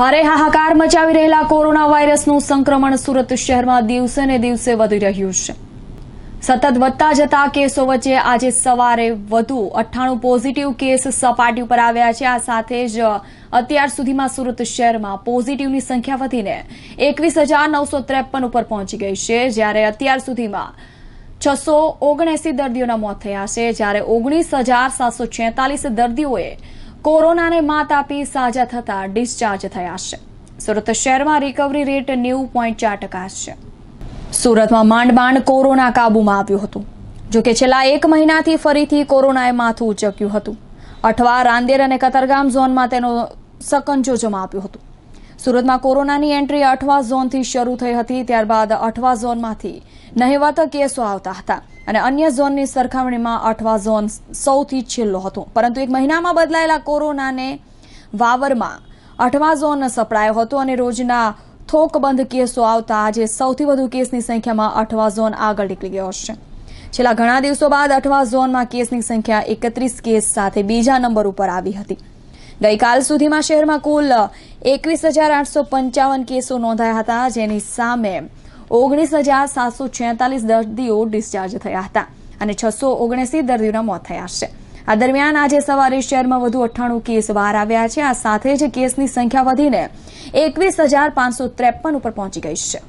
ભારે હાહાકાર મચાવી રહેલા કોરોના વાયરસનું સંક્રમણ સુરત શહેરમાં દિવસે ને દિવસે વધી રહ્યું છે સતત વધતા જતા કેસો વચ્ચે આજે સવારે વધુ અઠ્ઠાણું પોઝિટિવ કેસ સપાટી ઉપર આવ્યા છે આ સાથે જ અત્યાર સુધીમાં સુરત શહેરમાં પોઝિટિવની સંખ્યા વધીને એકવીસ હજાર નવસો ત્રેપન ઉપર પહોંચી ગઈ છે જ્યારે અત્યાર સુધીમાં છસો ઓગણએસી દર્દીઓના મોત થયા છે જ્યારે ઓગણીસ હજાર સાતસો દર્દીઓએ કોરોનાને માત આપી સાજા થતા ડિસ્ચાર્જ થયા છે સુરત શહેરમાં રિકવરી રેટ નેવું પોઈન્ટ ચાર ટકા છે સુરતમાં માંડબાણ કોરોના કાબૂમાં આવ્યું હતું જોકે છેલ્લા એક મહિનાથી ફરીથી કોરોનાએ માથું ઉચક્યું હતું અઠવા રાંદેર અને કતરગામ ઝોનમાં તેનો સકંજો જમાવ્યો હતું સુરતમાં કોરોનાની એન્ટ્રી અઠવા ઝોનથી શરૂ થઈ હતી ત્યારબાદ અઠવા ઝોનમાંથી નહેવાત કેસો આવતા હતા અને અન્ય ઝોનની સરખામણીમાં અઠવા ઝોન સૌથી છેલ્લો હતો પરંતુ એક મહિનામાં બદલાયેલા કોરોનાને વાવરમાં અઠવા ઝોન સપડાયો હતો અને રોજના થોકબંધ કેસો આવતા આજે સૌથી વધુ કેસની સંખ્યામાં અઠવા ઝોન આગળ નીકળી ગયો છે છેલ્લા ઘણા દિવસો બાદ અઠવા ઝોનમાં કેસની સંખ્યા એકત્રીસ કેસ સાથે બીજા નંબર ઉપર આવી હતી ગઈકાલ સુધીમાં શહેરમાં કુલ એકવીસ હજાર આઠસો પંચાવન કેસો નોંધાયા હતા જેની સામે ઓગણીસ હજાર સાતસો છેતાલીસ દર્દીઓ ડિસ્ચાર્જ થયા હતા અને છસો ઓગણસી દર્દીઓના મોત થયા છે આ દરમિયાન આજે સવારે શહેરમાં વધુ અઠ્ઠાણું કેસ બહાર આવ્યા છે આ સાથે જ કેસની સંખ્યા વધીને એકવીસ હજાર પાંચસો ત્રેપન ઉપર પહોંચી ગઈ છે